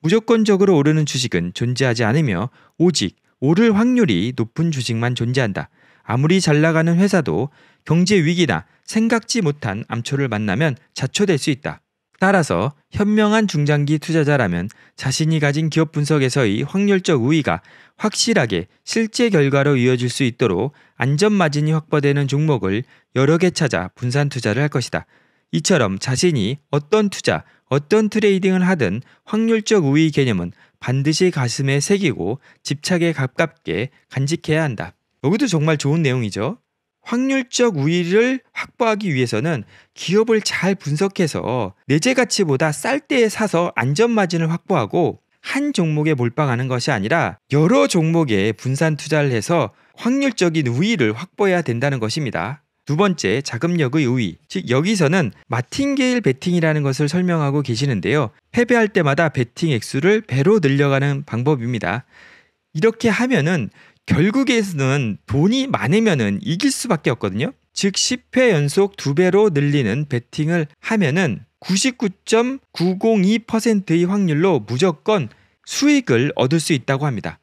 무조건적으로 오르는 주식은 존재하지 않으며 오직 오를 확률이 높은 주식만 존재한다. 아무리 잘 나가는 회사도 경제 위기나 생각지 못한 암초를 만나면 자초될 수 있다. 따라서 현명한 중장기 투자자라면 자신이 가진 기업 분석에서의 확률적 우위가 확실하게 실제 결과로 이어질 수 있도록 안전 마진이 확보되는 종목을 여러 개 찾아 분산 투자를 할 것이다. 이처럼 자신이 어떤 투자, 어떤 트레이딩을 하든 확률적 우위 개념은 반드시 가슴에 새기고 집착에 가깝게 간직해야 한다. 여기도 정말 좋은 내용이죠. 확률적 우위를 확보하기 위해서는 기업을 잘 분석해서 내재 가치보다 쌀 때에 사서 안전 마진을 확보하고 한 종목에 몰빵하는 것이 아니라 여러 종목에 분산 투자를 해서 확률적인 우위를 확보해야 된다는 것입니다. 두 번째 자금력의 우위. 즉 여기서는 마틴게일 베팅이라는 것을 설명하고 계시는데요. 패배할 때마다 베팅 액수를 배로 늘려가는 방법입니다. 이렇게 하면은 결국에서는 돈이 많으면은 이길 수밖에 없거든요. 즉 10회 연속 2배로 늘리는 베팅을 하면은 99.902%의 확률로 무조건 수익을 얻을 수 있다고 합니다.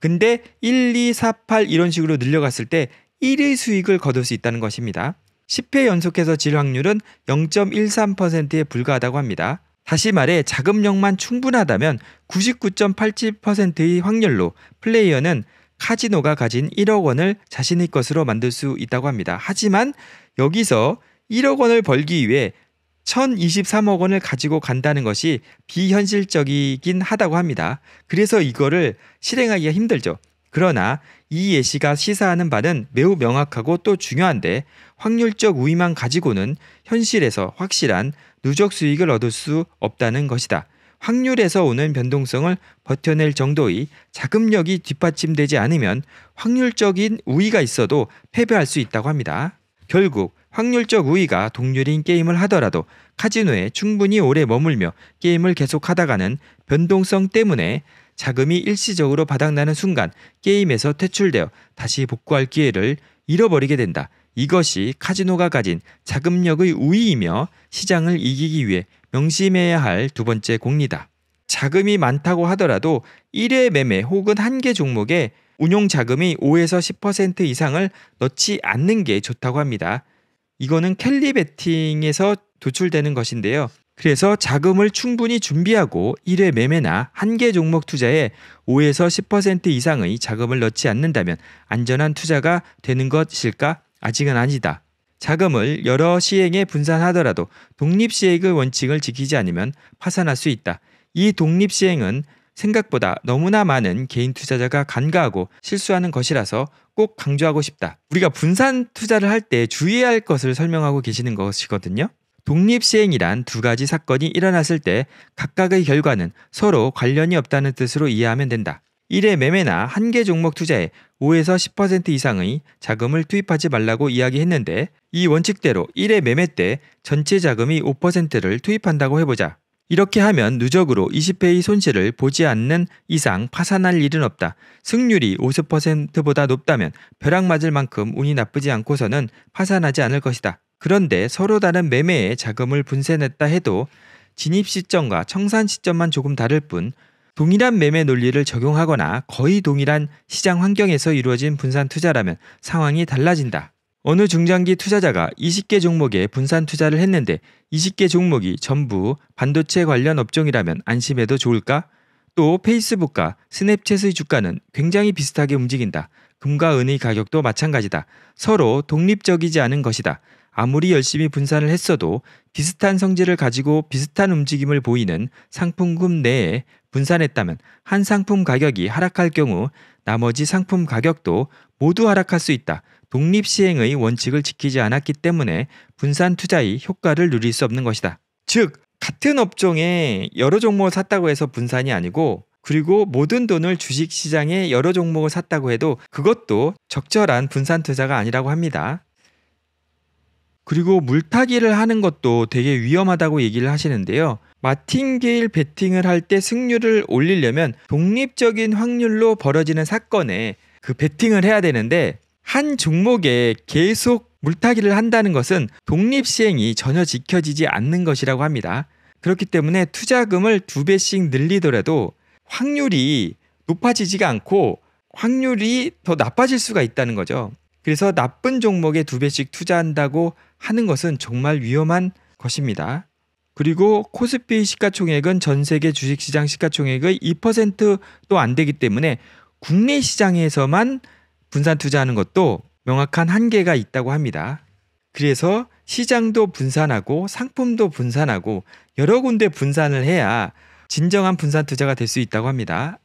근데 1, 2, 4, 8 이런 식으로 늘려갔을 때 1의 수익을 거둘 수 있다는 것입니다. 10회 연속해서 질 확률은 0.13%에 불과하다고 합니다. 다시 말해 자금력만 충분하다면 99.87%의 확률로 플레이어는 카지노가 가진 1억 원을 자신의 것으로 만들 수 있다고 합니다. 하지만 여기서 1억 원을 벌기 위해 1023억 원을 가지고 간다는 것이 비현실적이긴 하다고 합니다. 그래서 이거를 실행하기가 힘들죠. 그러나 이 예시가 시사하는 바는 매우 명확하고 또 중요한데 확률적 우위만 가지고는 현실에서 확실한 누적 수익을 얻을 수 없다는 것이다. 확률에서 오는 변동성을 버텨낼 정도의 자금력이 뒷받침되지 않으면 확률적인 우위가 있어도 패배할 수 있다고 합니다. 결국 확률적 우위가 동률인 게임을 하더라도 카지노에 충분히 오래 머물며 게임을 계속하다가는 변동성 때문에 자금이 일시적으로 바닥나는 순간 게임에서 퇴출되어 다시 복구할 기회를 잃어버리게 된다. 이것이 카지노가 가진 자금력의 우위이며 시장을 이기기 위해 명심해야 할 두 번째 공리다. 자금이 많다고 하더라도 1회 매매 혹은 한 개 종목에 운용 자금이 5에서 10% 이상을 넣지 않는 게 좋다고 합니다. 이거는 캘리 베팅에서 도출되는 것인데요. 그래서 자금을 충분히 준비하고 1회 매매나 한 개 종목 투자에 5에서 10% 이상의 자금을 넣지 않는다면 안전한 투자가 되는 것일까? 아직은 아니다. 자금을 여러 시행에 분산하더라도 독립시행의 원칙을 지키지 않으면 파산할 수 있다. 이 독립시행은 생각보다 너무나 많은 개인 투자자가 간과하고 실수하는 것이라서 꼭 강조하고 싶다. 우리가 분산 투자를 할 때 주의해야 할 것을 설명하고 계시는 것이거든요. 독립시행이란 두 가지 사건이 일어났을 때 각각의 결과는 서로 관련이 없다는 뜻으로 이해하면 된다. 1회 매매나 한 개 종목 투자에 5에서 10% 이상의 자금을 투입하지 말라고 이야기했는데 이 원칙대로 1회 매매 때 전체 자금이 5%를 투입한다고 해보자. 이렇게 하면 누적으로 20회의 손실을 보지 않는 이상 파산할 일은 없다. 승률이 50%보다 높다면 벼락 맞을 만큼 운이 나쁘지 않고서는 파산하지 않을 것이다. 그런데 서로 다른 매매에 자금을 분산했다 해도 진입 시점과 청산 시점만 조금 다를 뿐 동일한 매매 논리를 적용하거나 거의 동일한 시장 환경에서 이루어진 분산 투자라면 상황이 달라진다. 어느 중장기 투자자가 20개 종목에 분산 투자를 했는데 20개 종목이 전부 반도체 관련 업종이라면 안심해도 좋을까? 또 페이스북과 스냅챗의 주가는 굉장히 비슷하게 움직인다. 금과 은의 가격도 마찬가지다. 서로 독립적이지 않은 것이다. 아무리 열심히 분산을 했어도 비슷한 성질을 가지고 비슷한 움직임을 보이는 상품군 내에 분산했다면 한 상품 가격이 하락할 경우 나머지 상품 가격도 모두 하락할 수 있다. 독립시행의 원칙을 지키지 않았기 때문에 분산 투자의 효과를 누릴 수 없는 것이다. 즉, 같은 업종에 여러 종목을 샀다고 해서 분산이 아니고 그리고 모든 돈을 주식 시장에 여러 종목을 샀다고 해도 그것도 적절한 분산 투자가 아니라고 합니다. 그리고 물타기를 하는 것도 되게 위험하다고 얘기를 하시는데요. 마틴게일 베팅을 할 때 승률을 올리려면 독립적인 확률로 벌어지는 사건에 그 베팅을 해야 되는데 한 종목에 계속 물타기를 한다는 것은 독립시행이 전혀 지켜지지 않는 것이라고 합니다. 그렇기 때문에 투자금을 두 배씩 늘리더라도 확률이 높아지지가 않고 확률이 더 나빠질 수가 있다는 거죠. 그래서 나쁜 종목에 두 배씩 투자한다고 하는 것은 정말 위험한 것입니다. 그리고 코스피 시가총액은 전 세계 주식시장 시가총액의 2%도 안 되기 때문에 국내 시장에서만 분산 투자하는 것도 명확한 한계가 있다고 합니다. 그래서 시장도 분산하고 상품도 분산하고 여러 군데 분산을 해야 진정한 분산 투자가 될 수 있다고 합니다.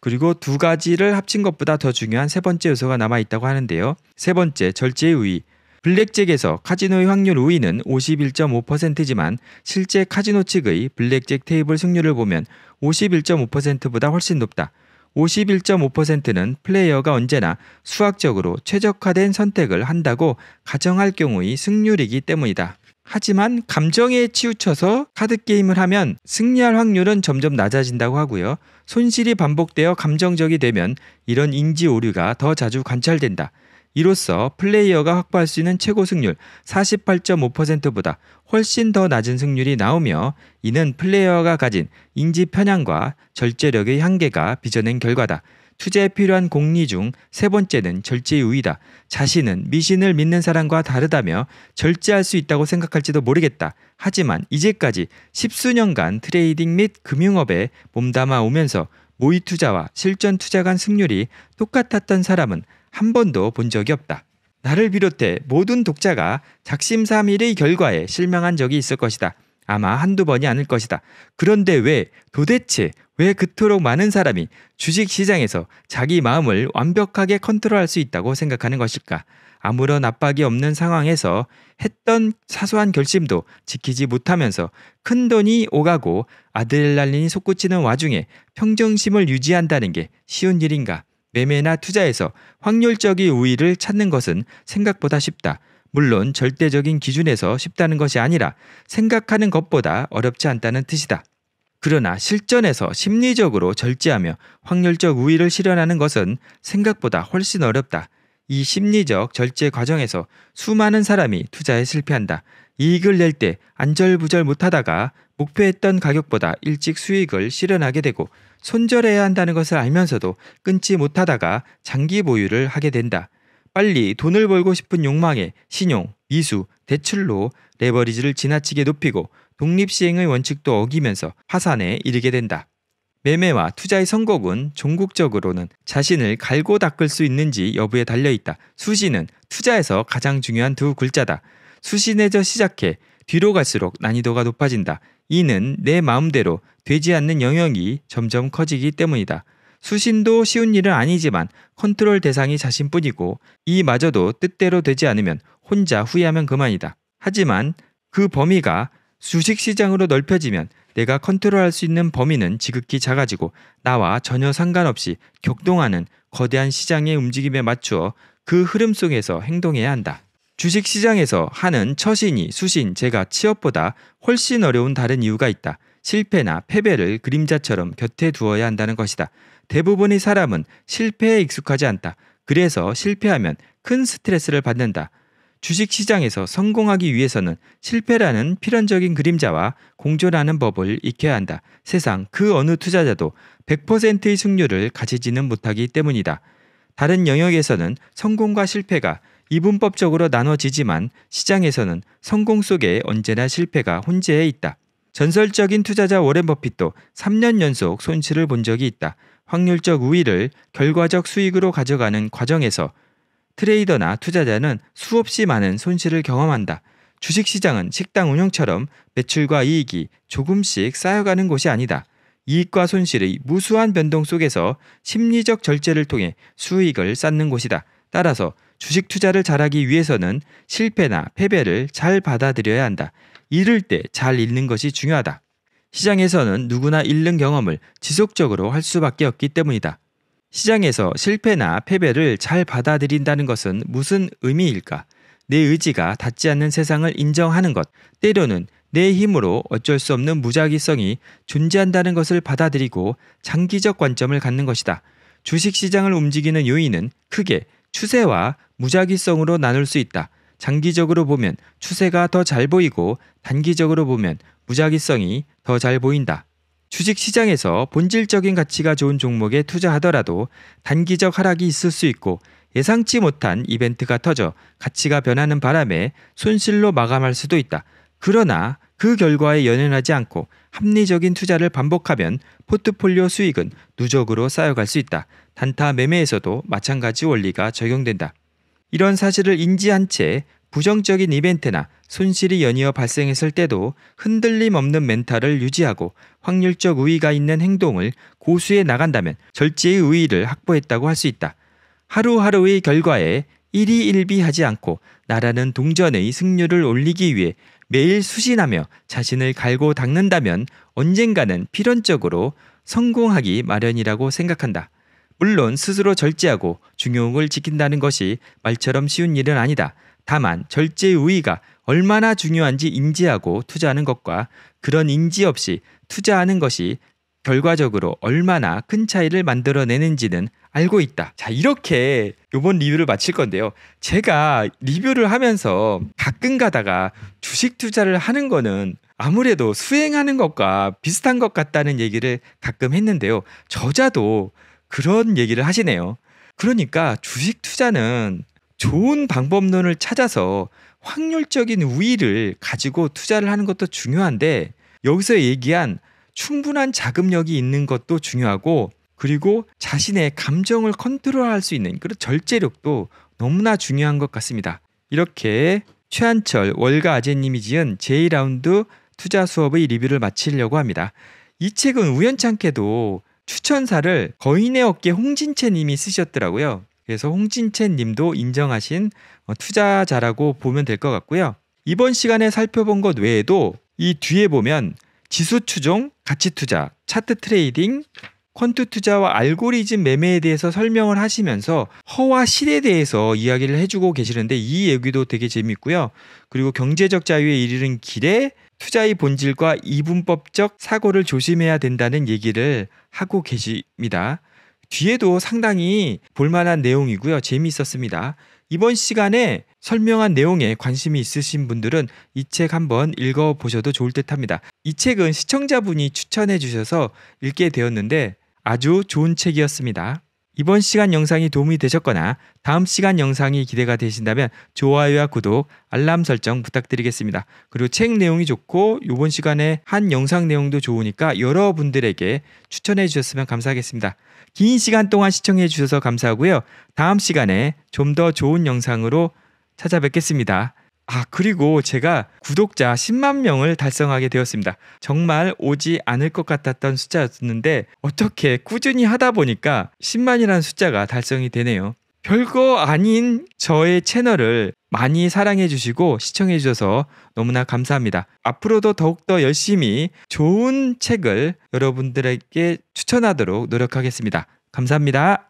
그리고 두 가지를 합친 것보다 더 중요한 세 번째 요소가 남아 있다고 하는데요. 세 번째, 절제의 우위. 블랙잭에서 카지노의 확률 우위는 51.5%지만 실제 카지노 측의 블랙잭 테이블 승률을 보면 51.5%보다 훨씬 높다. 51.5%는 플레이어가 언제나 수학적으로 최적화된 선택을 한다고 가정할 경우의 승률이기 때문이다. 하지만 감정에 치우쳐서 카드 게임을 하면 승리할 확률은 점점 낮아진다고 하고요. 손실이 반복되어 감정적이 되면 이런 인지 오류가 더 자주 관찰된다. 이로써 플레이어가 확보할 수 있는 최고 승률 48.5%보다 훨씬 더 낮은 승률이 나오며 이는 플레이어가 가진 인지 편향과 절제력의 한계가 빚어낸 결과다. 투자에 필요한 공리 중 세 번째는 절제의 우위다. 자신은 미신을 믿는 사람과 다르다며 절제할 수 있다고 생각할지도 모르겠다. 하지만 이제까지 십수년간 트레이딩 및 금융업에 몸담아 오면서 모의 투자와 실전 투자 간 승률이 똑같았던 사람은 한 번도 본 적이 없다. 나를 비롯해 모든 독자가 작심삼일의 결과에 실망한 적이 있을 것이다. 아마 한두 번이 아닐 것이다. 그런데 왜 도대체 왜 그토록 많은 사람이 주식 시장에서 자기 마음을 완벽하게 컨트롤할 수 있다고 생각하는 것일까? 아무런 압박이 없는 상황에서 했던 사소한 결심도 지키지 못하면서 큰 돈이 오가고 아드레날린이 솟구치는 와중에 평정심을 유지한다는 게 쉬운 일인가? 매매나 투자에서 확률적인 우위를 찾는 것은 생각보다 쉽다. 물론 절대적인 기준에서 쉽다는 것이 아니라 생각하는 것보다 어렵지 않다는 뜻이다. 그러나 실전에서 심리적으로 절제하며 확률적 우위를 실현하는 것은 생각보다 훨씬 어렵다. 이 심리적 절제 과정에서 수많은 사람이 투자에 실패한다. 이익을 낼 때 안절부절 못하다가 목표했던 가격보다 일찍 수익을 실현하게 되고 손절해야 한다는 것을 알면서도 끊지 못하다가 장기 보유를 하게 된다. 빨리 돈을 벌고 싶은 욕망에 신용, 미수, 대출로 레버리지를 지나치게 높이고 독립시행의 원칙도 어기면서 파산에 이르게 된다. 매매와 투자의 성공은 종국적으로는 자신을 갈고 닦을 수 있는지 여부에 달려있다. 수신은 투자에서 가장 중요한 두 글자다. 수신에서 시작해 뒤로 갈수록 난이도가 높아진다. 이는 내 마음대로 되지 않는 영역이 점점 커지기 때문이다. 수신도 쉬운 일은 아니지만 컨트롤 대상이 자신뿐이고 이마저도 뜻대로 되지 않으면 혼자 후회하면 그만이다. 하지만 그 범위가 주식시장으로 넓혀지면 내가 컨트롤할 수 있는 범위는 지극히 작아지고 나와 전혀 상관없이 격동하는 거대한 시장의 움직임에 맞추어 그 흐름 속에서 행동해야 한다. 주식 시장에서 하는 처신이 수신, 제가 취업보다 훨씬 어려운 다른 이유가 있다. 실패나 패배를 그림자처럼 곁에 두어야 한다는 것이다. 대부분의 사람은 실패에 익숙하지 않다. 그래서 실패하면 큰 스트레스를 받는다. 주식 시장에서 성공하기 위해서는 실패라는 필연적인 그림자와 공존하는 법을 익혀야 한다. 세상 그 어느 투자자도 100%의 승률을 가지지는 못하기 때문이다. 다른 영역에서는 성공과 실패가 이분법적으로 나눠지지만 시장에서는 성공 속에 언제나 실패가 혼재해 있다. 전설적인 투자자 워렌 버핏도 3년 연속 손실을 본 적이 있다. 확률적 우위를 결과적 수익으로 가져가는 과정에서 트레이더나 투자자는 수없이 많은 손실을 경험한다. 주식시장은 식당 운영처럼 매출과 이익이 조금씩 쌓여가는 곳이 아니다. 이익과 손실의 무수한 변동 속에서 심리적 절제를 통해 수익을 쌓는 곳이다. 따라서 주식 투자를 잘하기 위해서는 실패나 패배를 잘 받아들여야 한다. 잃을 때 잘 잃는 것이 중요하다. 시장에서는 누구나 잃는 경험을 지속적으로 할 수밖에 없기 때문이다. 시장에서 실패나 패배를 잘 받아들인다는 것은 무슨 의미일까? 내 의지가 닿지 않는 세상을 인정하는 것, 때로는 내 힘으로 어쩔 수 없는 무작위성이 존재한다는 것을 받아들이고 장기적 관점을 갖는 것이다. 주식 시장을 움직이는 요인은 크게 추세와 무작위성으로 나눌 수 있다. 장기적으로 보면 추세가 더 잘 보이고 단기적으로 보면 무작위성이 더 잘 보인다. 주식 시장에서 본질적인 가치가 좋은 종목에 투자하더라도 단기적 하락이 있을 수 있고 예상치 못한 이벤트가 터져 가치가 변하는 바람에 손실로 마감할 수도 있다. 그러나 그 결과에 연연하지 않고 합리적인 투자를 반복하면 포트폴리오 수익은 누적으로 쌓여갈 수 있다. 단타 매매에서도 마찬가지 원리가 적용된다. 이런 사실을 인지한 채 부정적인 이벤트나 손실이 연이어 발생했을 때도 흔들림 없는 멘탈을 유지하고 확률적 우위가 있는 행동을 고수해 나간다면 절제의 우위를 확보했다고 할 수 있다. 하루하루의 결과에 일희일비하지 않고 나라는 동전의 승률을 올리기 위해 매일 수신하며 자신을 갈고 닦는다면 언젠가는 필연적으로 성공하기 마련이라고 생각한다. 물론 스스로 절제하고 중용을 지킨다는 것이 말처럼 쉬운 일은 아니다. 다만 절제의 우위가 얼마나 중요한지 인지하고 투자하는 것과 그런 인지 없이 투자하는 것이 결과적으로 얼마나 큰 차이를 만들어내는지는 알고 있다. 자, 이렇게 요번 리뷰를 마칠 건데요. 제가 리뷰를 하면서 가끔 가다가 주식 투자를 하는 거는 아무래도 수행하는 것과 비슷한 것 같다는 얘기를 가끔 했는데요. 저자도 그런 얘기를 하시네요. 그러니까 주식 투자는 좋은 방법론을 찾아서 확률적인 우위를 가지고 투자를 하는 것도 중요한데 여기서 얘기한 충분한 자금력이 있는 것도 중요하고 그리고 자신의 감정을 컨트롤할 수 있는 그런 절제력도 너무나 중요한 것 같습니다. 이렇게 최한철 월가 아재님이 지은 제2라운드 투자 수업의 리뷰를 마치려고 합니다. 이 책은 우연찮게도 추천사를 거인의 어깨 홍진채 님이 쓰셨더라고요. 그래서 홍진채 님도 인정하신 어, 투자자라고 보면 될 것 같고요. 이번 시간에 살펴본 것 외에도 이 뒤에 보면 지수 추종, 가치 투자, 차트 트레이딩, 퀀트 투자와 알고리즘 매매에 대해서 설명을 하시면서 허와 실에 대해서 이야기를 해주고 계시는데 이 얘기도 되게 재밌고요. 그리고 경제적 자유에 이르는 길에 투자의 본질과 이분법적 사고를 조심해야 된다는 얘기를 하고 계십니다. 뒤에도 상당히 볼만한 내용이고요. 재미있었습니다. 이번 시간에 설명한 내용에 관심이 있으신 분들은 이 책 한번 읽어보셔도 좋을 듯 합니다. 이 책은 시청자분이 추천해 주셔서 읽게 되었는데 아주 좋은 책이었습니다. 이번 시간 영상이 도움이 되셨거나 다음 시간 영상이 기대가 되신다면 좋아요와 구독, 알람 설정 부탁드리겠습니다. 그리고 책 내용이 좋고 이번 시간에 한 영상 내용도 좋으니까 여러분들에게 추천해 주셨으면 감사하겠습니다. 긴 시간 동안 시청해 주셔서 감사하고요. 다음 시간에 좀 더 좋은 영상으로 찾아뵙겠습니다. 아, 그리고 제가 구독자 10만 명을 달성하게 되었습니다. 정말 오지 않을 것 같았던 숫자였는데 어떻게 꾸준히 하다 보니까 10만이라는 숫자가 달성이 되네요. 별거 아닌 저의 채널을 많이 사랑해 주시고 시청해 주셔서 너무나 감사합니다. 앞으로도 더욱더 열심히 좋은 책을 여러분들에게 추천하도록 노력하겠습니다. 감사합니다.